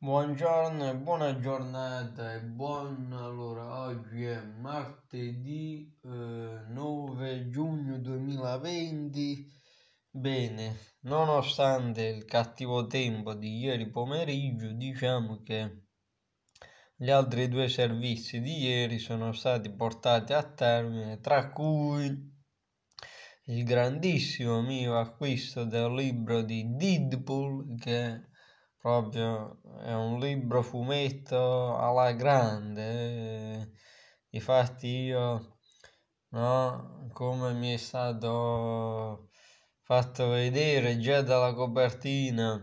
Buongiorno e buona giornata e buon allora oggi è martedì eh, 9 giugno 2020 bene nonostante il cattivo tempo di ieri pomeriggio diciamo che gli altri due servizi di ieri sono stati portati a termine tra cui il grandissimo mio acquisto del libro di Deadpool che proprio è un libro fumetto alla grande. Eh. Infatti io, no, come mi è stato fatto vedere già dalla copertina,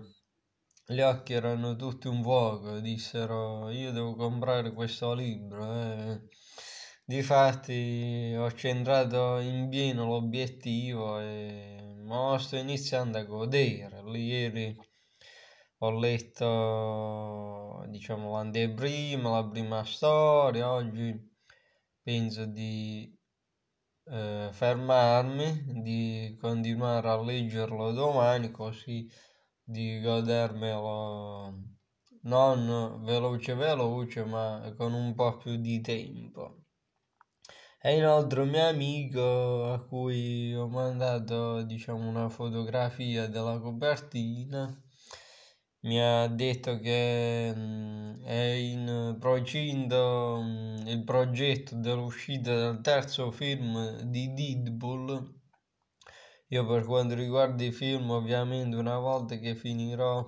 gli occhi erano tutti un fuoco, dissero io devo comprare questo libro. Eh. Difatti ho centrato in pieno l'obiettivo e mo sto iniziando a godere. Ieri ho letto diciamo l'anteprima, la prima storia, oggi penso di eh, fermarmi, di continuare a leggerlo domani così di godermelo non veloce veloce ma con un po' più di tempo. E inoltre un mio amico a cui ho mandato diciamo una fotografia della copertina mi ha detto che mh, mm, è in procinto mh, mm, il progetto dell'uscita del terzo film di Deadpool. Io per quanto riguarda i film, ovviamente una volta che finirò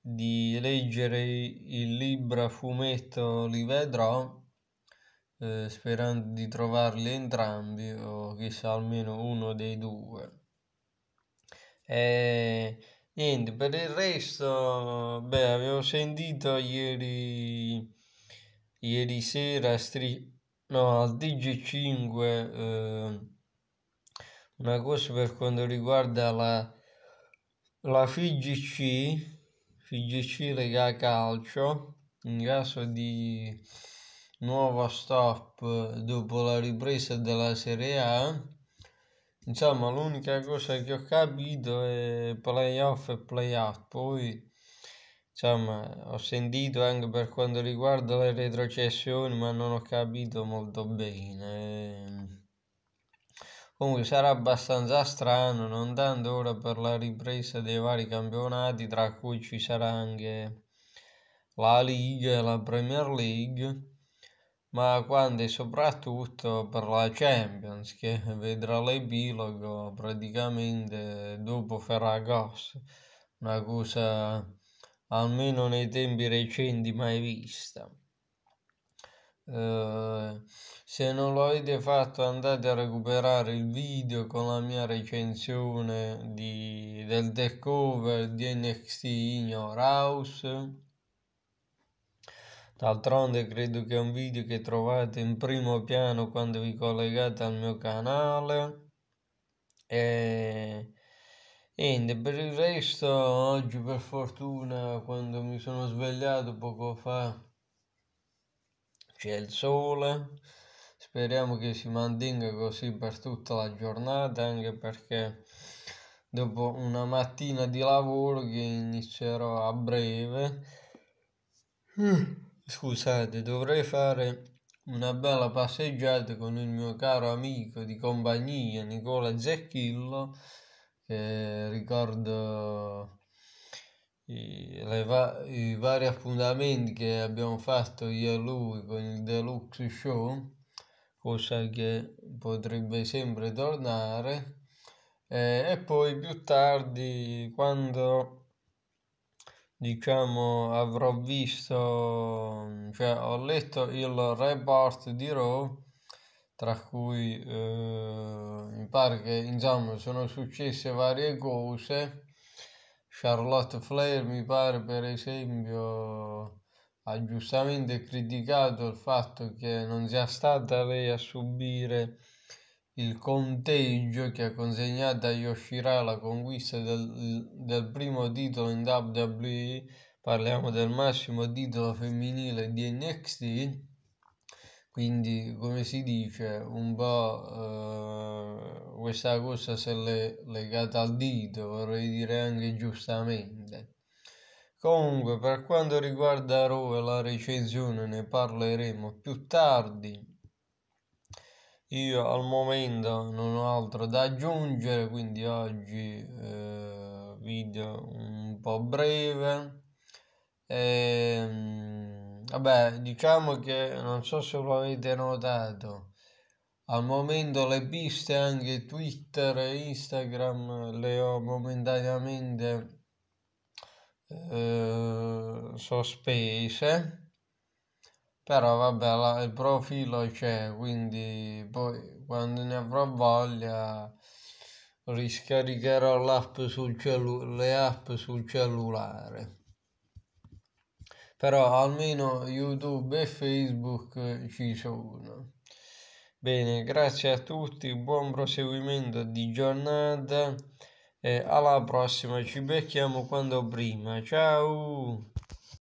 di leggere il libro a fumetto li vedrò, eh, sperando di trovarli entrambi o chissà almeno uno dei due. E Niente, per il resto, beh, avevo sentito ieri, ieri sera stri- no, al DG5 eh, una cosa per quanto riguarda la, la FIGC, FIGC Lega Calcio, in caso di nuovo stop dopo la ripresa della Serie A Insomma, diciamo, l'unica cosa che ho capito è playoff e playout. Poi, insomma, diciamo, ho sentito anche per quanto riguarda le retrocessioni, ma non ho capito molto bene. Comunque sarà abbastanza strano, non tanto ora per la ripresa dei vari campionati, tra cui ci sarà anche la Liga e la Premier League ma quando e soprattutto per la Champions che vedrà l'epilogo praticamente dopo Ferragos, una cosa almeno nei tempi recenti mai vista. Eh, se non lo avete fatto andate a recuperare il video con la mia recensione di, del takeover di NXT in Your House D'altronde credo che è un video che trovate in primo piano quando vi collegate al mio canale. E niente, per il resto oggi per fortuna quando mi sono svegliato poco fa c'è il sole. Speriamo che si mantenga così per tutta la giornata anche perché dopo una mattina di lavoro che inizierò a breve. Mm. Scusate, dovrei fare una bella passeggiata con il mio caro amico di compagnia Nicola Zecchillo, che ricordo i, va- i vari appuntamenti che abbiamo fatto io e lui con il Deluxe Show, cosa che potrebbe sempre tornare. Eh, e poi più tardi, quando diciamo, avrò visto, cioè ho letto il report di Raw, tra cui eh, mi pare che insomma sono successe varie cose. Charlotte Flair mi pare per esempio ha giustamente criticato il fatto che non sia stata lei a subire il conteggio che ha consegnato a Yoshira la conquista del, del primo titolo in WWE, parliamo del massimo titolo femminile di NXT, quindi come si dice un po' eh, questa cosa se l'è legata al dito, vorrei dire anche giustamente. Comunque, per quanto riguarda Raw la recensione ne parleremo più tardi, io al momento non ho altro da aggiungere, quindi oggi eh, video un po' breve. E, ehm, vabbè, diciamo che non so se lo avete notato, al momento le piste anche Twitter e Instagram le ho momentaneamente eh, sospese però vabbè, la- il profilo c'è, quindi poi quando ne avrò voglia riscaricherò l'app sul cellu- le app sul cellulare. Però almeno YouTube e Facebook ci sono. Bene, grazie a tutti, buon proseguimento di giornata e alla prossima, ci becchiamo quando prima. Ciao!